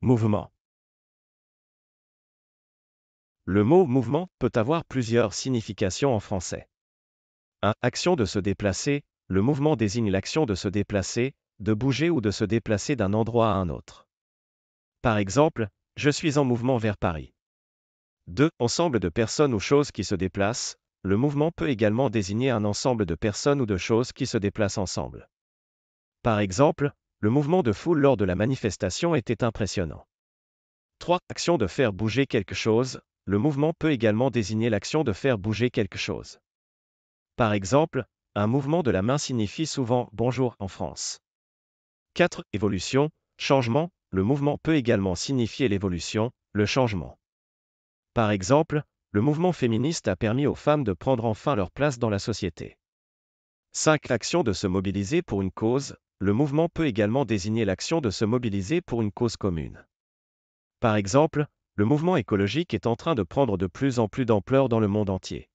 Mouvement. Le mot mouvement peut avoir plusieurs significations en français. 1. Action de se déplacer. Le mouvement désigne l'action de se déplacer, de bouger ou de se déplacer d'un endroit à un autre. Par exemple, je suis en mouvement vers Paris. 2. Ensemble de personnes ou choses qui se déplacent. Le mouvement peut également désigner un ensemble de personnes ou de choses qui se déplacent ensemble. Par exemple, le mouvement de foule lors de la manifestation était impressionnant. 3. Action de faire bouger quelque chose, le mouvement peut également désigner l'action de faire bouger quelque chose. Par exemple, un mouvement de la main signifie souvent bonjour en France. 4. Évolution, changement, le mouvement peut également signifier l'évolution, le changement. Par exemple, le mouvement féministe a permis aux femmes de prendre enfin leur place dans la société. 5. Action de se mobiliser pour une cause, le mouvement peut également désigner l'action de se mobiliser pour une cause commune. Par exemple, le mouvement écologique est en train de prendre de plus en plus d'ampleur dans le monde entier.